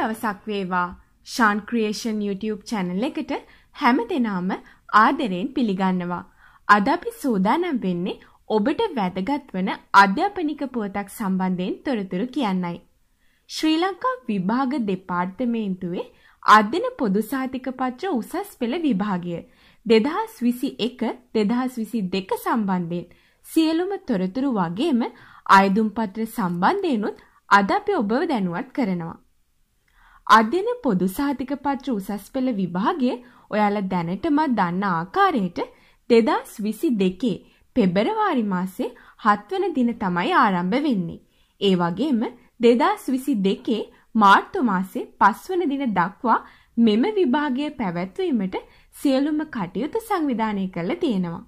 දවසක් වේවා. ෂාන් creation YouTube channel එකට හැම දිනම ආදරයෙන් පිළිගන්නවා. අද අපි සූදානම් වෙන්නේ ඔබට වැදගත් වන අධ්‍යාපනික පුවතක් සම්බන්ධයෙන් තොරතුරු කියන්නයි. ශ්‍රී ලංකා විභාග දෙපාර්තමේන්තුවේ අධ්‍යන පොදු සාතික පත්‍ර උසස් පෙළ විභාගය 2021 2022 සම්බන්ධයෙන් සියලුම තොරතුරු වගේම අයදුම් පත්‍ර සම්බන්ධයෙන්ුත් අද අපි ඔබව දැනුවත් කරනවා. අධ්‍යන පොදු සාධක පත්‍ර උසස් පෙළ විභාගය ඔයාලා දැනටමත් දන්න ආකාරයට දෙදස් විසි දෙකේ පෙබරවාරි මාසේ හත්වන දින තමයි ආරම්භ වෙන්නේ. ඒ වගේම දෙදස් විසි දෙකේ මාර්තු මාසේ පස්වන දින දක්වා මෙම විභාගය පැවැත්වීමට සියලුම කටයුතු සංවිධානය කළ තියෙනවා.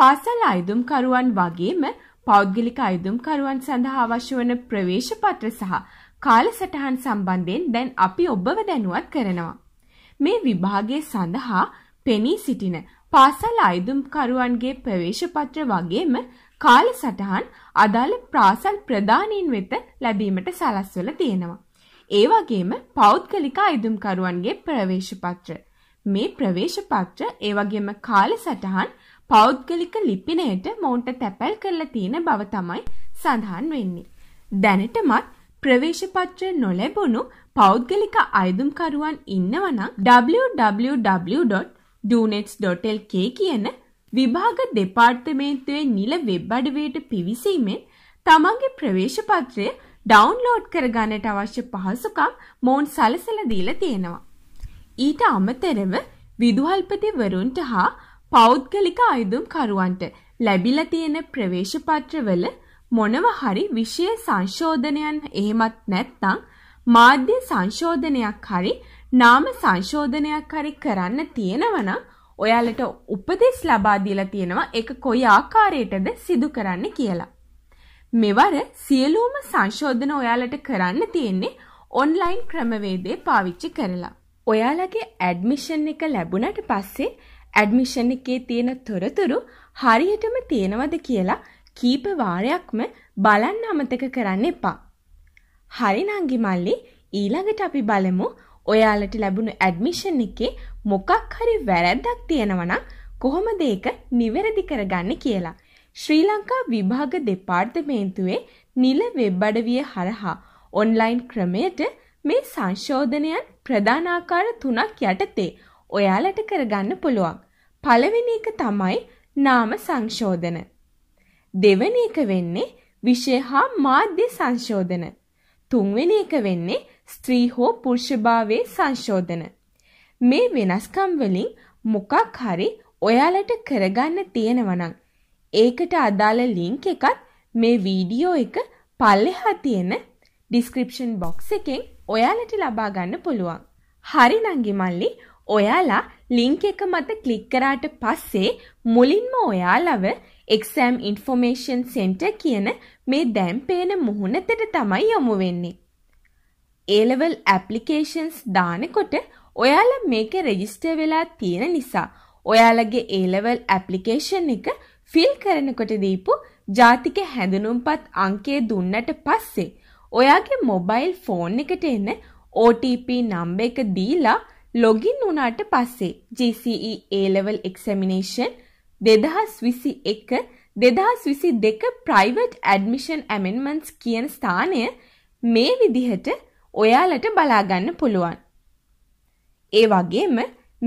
පාසල් අයුදුම්කරුවන් වගේම පෞද්ගලික අයුදුම්කරුවන් සඳහා අවශ්‍ය වන ප්‍රවේශ පත්‍ර සහ කාලසටහන් සම්බන්ධයෙන් දැන් අපි ඔබව දැනුවත් කරනවා. මේ විභාගය සඳහා පෙනී සිටින පාසල් අයදුම්කරුවන්ගේ ප්‍රවේශපත්‍ර වගේම කාලසටහන් අදාළ පාසල් ප්‍රධානීන් වෙත ලැබීමට සලස්වල තියෙනවා. ඒ වගේම පෞද්ගලික අයදුම්කරුවන්ගේ ප්‍රවේශපත්‍ර. මේ ප්‍රවේශපත්‍ර ඒ වගේම කාලසටහන් පෞද්ගලික ලිපිනයට මොවුන්ට තැපැල් කරලා තියෙන බව තමයි සඳහන් වෙන්නේ. දැනටමත් ප්‍රවේශපත්‍ර නොලැබුණු පෞද්ගලික අයදුම්කරුවන් ඉන්නවනම් www.dunets.lk කියන විභාග දෙපාර්තමේන්තුවේ නිල වෙබ් අඩවියට පිවිසීමෙන් තමන්ගේ ප්‍රවේශපත්‍රය ඩවුන්ලෝඩ් කරගන්නට අවශ්‍ය පහසුකම් මොවුන් සලසලා දීලා තියෙනවා. ඊට අමතරව විදුහල්පතිවරුන්ට හා පෞද්ගලික අයදුම්කරුවන්ට ලැබිලා තියෙන ප්‍රවේශපත්‍රවල මොනව හරි විෂය සංශෝධනයන් එහෙමත් නැත්නම් මාධ්‍ය සංශෝධනයක් හරි නාම සංශෝධනයක් හරි කරන්න තියෙනවනම් ඔයාලට උපදෙස් ලබා දීලා තියෙනවා ඒක කොයි ආකාරයටද සිදු කරන්න කියලා. මෙවර සියලුම සංශෝධන ඔයාලට කරන්න තියෙන්නේ ඔන්ලයින් ක්‍රමවේදය පාවිච්චි කරලා. ඔයාලගේ ඇඩ්මිෂන් එක ලැබුණට පස්සේ ඇඩ්මිෂන් එකේ තියෙන තොරතුරු හරියටම තියෙනවද කියලා කීප වාරයක්ම බලන්න අමතක කරන්න එපා. හරි නංගි මල්ලි ඊළඟට අපි බලමු ඔයාලට ලැබුණු ඇඩ්මිෂන් එකේ මොකක් හරි වැරැද්දක් තියෙනවා නම් කොහොමද ඒක නිවැරදි කරගන්නේ කියලා. ශ්‍රී ලංකා විභාග දෙපාර්තමේන්තුවේ නිල වෙබ් අඩවිය හරහා ඔන්ලයින් ක්‍රමයට මේ සංශෝධනයන් ප්‍රධානාකාර තුනක් යටතේ ඔයාලට කරගන්න පුළුවන්. පළවෙනි එක තමයි නාම සංශෝධන. දෙවෙනි එක වෙන්නේ විෂය හා මාධ්‍ය සංශෝධන. තුන්වෙනි එක වෙන්නේ ස්ත්‍රී හෝ පුරුෂභාවයේ සංශෝධන. මේ වෙනස්කම් වලින් මොකක් හරි ඔයාලට කරගන්න තියෙනවනම් ඒකට අදාළ ලින්ක් එකත් මේ වීඩියෝ එක පල්ලෙහා තියෙන ඩිස්ක්‍රිප්ෂන් බොක්ස් එකෙන් ඔයාලට ලබා ගන්න පුළුවන්. හරි නංගි මල්ලි ඔයාලා ලින්ක් එක මත ක්ලික් කරාට පස්සේ මුලින්ම ඔයාලව එක්සෑම් ඉන්ෆෝමේෂන් සෙන්ට කියන මේ දැම් පේන මුහුණතට තමයි යොමු වෙන්නේ. ඒලවල් ඇපලිකේෂන්ස් දානකොට ඔයාල මේක රෙජිස්ට වෙලා තියෙන නිසා ඔයාලගේ ඒලවල් ඇපලිකේෂන් එක ෆිල් කරනකොට දීපු ජාතික හැඳනුම්පත් අංකේ දුන්නට පස්සේ ඔයාගේ මොබයිල් ෆෝන් එකට එන්න OTP නම්බ එක දීලා ලොගින් වුණාට පස්සේ GCE A-level examination දෙදහස් විසි එක දෙදහස් විසි දෙක ප්‍රයිවට් ඇඩමිෂන් ඇමෙන්මන්ස් කියන ස්ථානය මේ විදිහට ඔයාලට බලාගන්න පුළුවන්. ඒ වගේම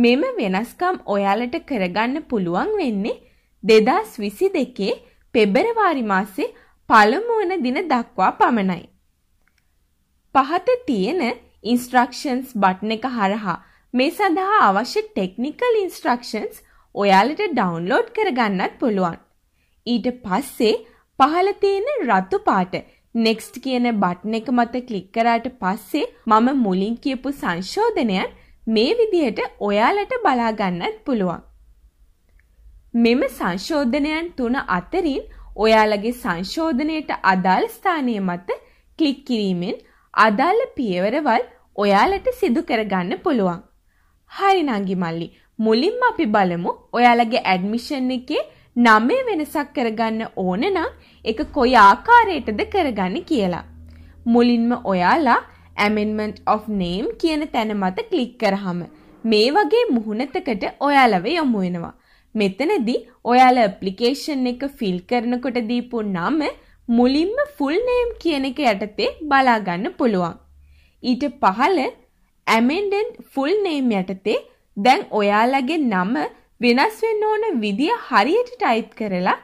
මෙම වෙනස්කම් ඔයාලට කරගන්න පුළුවන් වෙන්නේ දෙදස් විසි දෙකේ පෙබරවාරි මාසේ පළමුවන දින දක්වා පමණයි. පහත තියෙන ඉන්ස්ට්‍රක්ෂන්ස් බට්න එක හරහා මේ සඳහා අවශ්‍ය ටෙක්නිකල් ඉන්ස්ට්‍රක්ෂන්ස් ඔයාලට ඩවුන්ලෝඩ් කරගන්නත් පුළුවන්. ඊට පස්සේ පහළ තියෙන රතු පාට next කියන බටන් එක මත ක්ලික් කරාට පස්සේ මම මුලින් කියපු සංශෝධනයන් මේ විදිහට ඔයාලට බලා ගන්නත් පුළුවන්. මෙම සංශෝධනයන් තුන අතරින් ඔයාලගේ සංශෝධනයට අදාළ ස්ථානය මත ක්ලික් කිරීමෙන් අදාළ පියවරවල් ඔයාලට සිදු කරගන්න පුළුවන්. හරි නංගි මල්ලි මුලින්ම අපි බලමු ඔයාලගේ ඇඩ්මිෂන් එකේ නමේ වෙනසක් කරගන්න ඕන නම් ඒක කොයි ආකාරයටද කරගන්න කියලා. මුලින්ම ඔයාලා amendment of name කියන තැන මත ක්ලික් කරාම මේ වගේ මුහුණතකට ඔයාලව යොමු වෙනවා. මෙතනදී ඔයාලා ඇප්ලිකේෂන් එක ෆිල් කරනකොට දීපු නම මුලින්ම full name කියන එක යටතේ බලා ගන්න පුළුවන්. ඊට පහළ amendment full name යටතේ දැන් ඔයාලගේ නම වෙනස් වෙන්න ඕන විදිය හරියට ටයිප් කරලා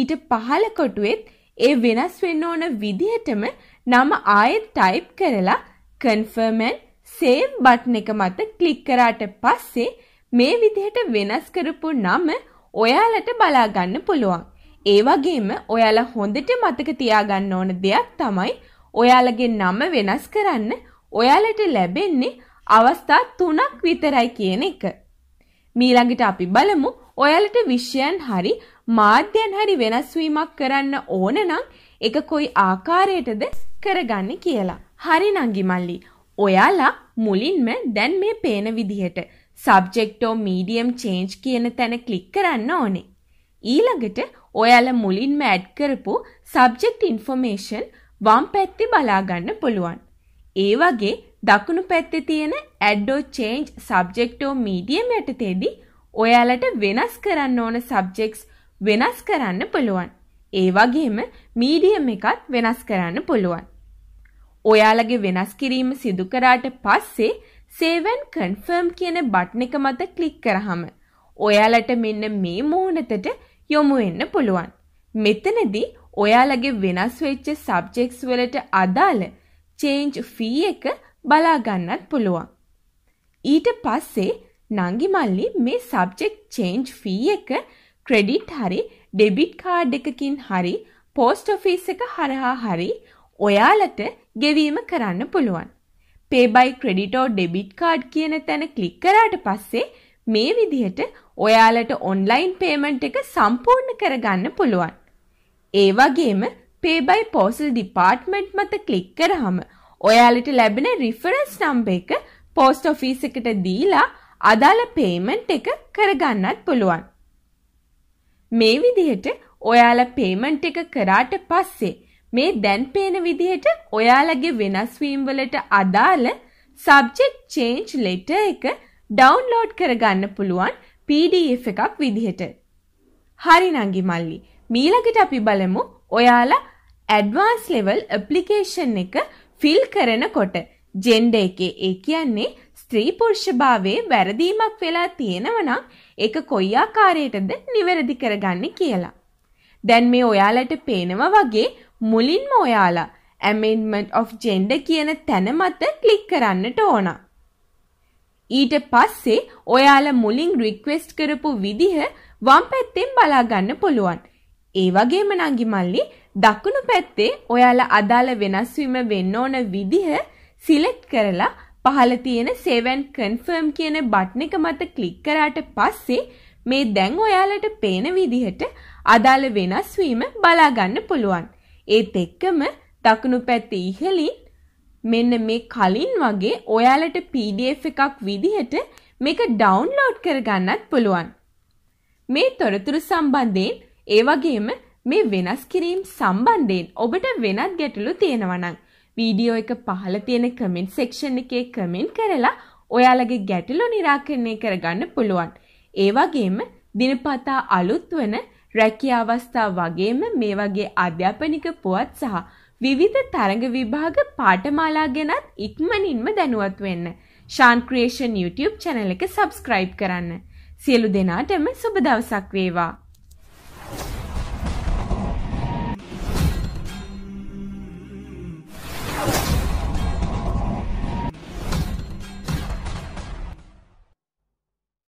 ඊට පහළ කොටුවෙත් ඒ වෙනස් වෙන්න ඕන විදිහටම නම ආයෙත් ටයිප් කරලා confirm and save බටන් එක මත ක්ලික් කරාට පස්සේ මේ විදිහට වෙනස් කරපු නම ඔයාලට බලා ගන්න පුළුවන්. ඒ වගේම ඔයාලා හොඳට මතක තියාගන්න ඕන දෙයක් තමයි ඔයාලගේ නම වෙනස් කරන්න ඔයාලට ලැබෙන්නේ අවස්ථා තුනක් විතරයි කියන එක. මීළඟට අපි බලමු ඔයාලට විෂයන් හරි මාධ්‍යයන් හරි වෙනස් වීමක් කරන්න ඕන නම් ඒක කොයි ආකාරයටද කරගන්නේ කියලා. හරි නංගි මල්ලි. ඔයාලා මුලින්ම දැන් මේ පේන විදිහට subject or medium change කියන තැන ක්ලික් කරන්න ඕනේ. ඊළඟට ඔයාලා මුලින්ම ඇඩ් කරපු subject information වම් පැත්තේ බලා ගන්න පුළුවන්. ඒ වගේ දකුණු පැත්තේ තියෙන add or change subject or medium යටතේදී ඔයාලට වෙනස් කරන්න ඕන subjects වෙනස් කරන්න පුළුවන්. ඒ වගේම medium එකත් වෙනස් කරන්න පුළුවන්. ඔයාලගේ වෙනස් කිරීම සිදු කරාට පස්සේ save and confirm කියන බටන් එක මත ක්ලික් කරාම ඔයාලට මෙන්න මේ මූණතට යොමු වෙන්න පුළුවන්. මෙතනදී ඔයාලගේ වෙනස් වෙච්ච subjects වලට අදාළ change fee එක බලා ගන්නත් පුළුවන්. ඊට පස්සේ නංගි මල්ලි මේ සබ්ජෙක්ට් චේන්ජ් ෆී එක ක්‍රෙඩිට් හරි ඩෙබිට් කාඩ් එකකින් හරි පෝස්ට් ඔෆිස් එක හරහා හරි ඔයාලට ගෙවීම කරන්න පුළුවන්. pay by credit or debit card කියන තැන ක්ලික් කරාට පස්සේ මේ විදිහට ඔයාලට ඔන්ලයින් පේමන්ට් එක සම්පූර්ණ කරගන්න පුළුවන්. ඒ වගේම pay by postal department මත ක්ලික් කරාම ඔයාලට ලැබෙන රිෆරන්ස් නම්බර් එක පෝස්ට් ඔෆිස් එකට දීලා අදාළ පේමන්ට් එක කරගන්නත් පුළුවන්. මේ විදිහට ඔයාලා පේමන්ට් එක කරාට පස්සේ මේ දැන් පේන විදිහට ඔයාලගේ වෙනස් වීම් වලට අදාළ subject change letter එක ඩවුන්ලෝඩ් කරගන්න පුළුවන් PDF එකක් විදිහට. හරි නංගි මල්ලි. මීළඟට අපි බලමු ඔයාලා advanced level application එක ෆිල් කරනකොට ජෙන්ඩ එකේ ඒ කියන්නේ ස්ත්‍රී පුරුෂභාවයේ වැරදීමක් වෙලා තියෙනවනම් ඒක කොයි ආකාරයටද නිවැරදි කරගන්නේ කියලා. දැන් මේ ඔයාලට පේනවා වගේ මුලින්ම ඔයාලා amendment of gender කියන තැන මත ක්ලික් කරන්නට ඕන. ඊට පස්සේ ඔයාලා මුලින් request කරපු විදිහ වම් පැත්තෙන් බලා ගන්න පුළුවන්. ඒ වගේම නංගි මල්ලි දකුණු පැත්තේ ඔයාලා අදාළ වෙනස් වීම වෙන්න ඕන විදිහ සිලෙක්ට් කරලා පහළ තියෙන save and confirm කියන බටන් එක මත ක්ලික් කරාට පස්සේ මේ දැන් ඔයාලට පේන විදිහට අදාළ වෙනස් වීම බලා ගන්න පුළුවන්. ඒත් එක්කම දකුණු පැත්තේ ඉහළින් මෙන්න මේ කලින් වගේ ඔයාලට PDF එකක් විදිහට මේක ඩවුන්ලෝඩ් කරගන්නත් පුළුවන්. මේ තොරතුරු සම්බන්ධයෙන් ඒ වගේම මේ වෙනස් කිරීම් සම්බන්ධයෙන් ඔබට වෙනත් ගැටලු තියෙනවා නම් වීඩියෝ එක පහළ තියෙන කමෙන්ට් සෙක්ෂන් එකේ කමෙන්ට් කරලා ඔයාලගේ ගැටලු निराකරණය කරගන්න පුළුවන්. ඒ වගේම දිනපතා අලුත් වන රැකියා අවස්ථා වගේම මේ වගේ අධ්‍යාපනික පුවත් සහ විවිධ තරඟ විභාග පාඨමාලා ගැනත් ඉක්මනින්ම දැනුවත් වෙන්න. ශාන් ක්‍රියේෂන් YouTube channel එක subscribe කරන්න. සියලු දෙනාටම සුබ දවසක් වේවා.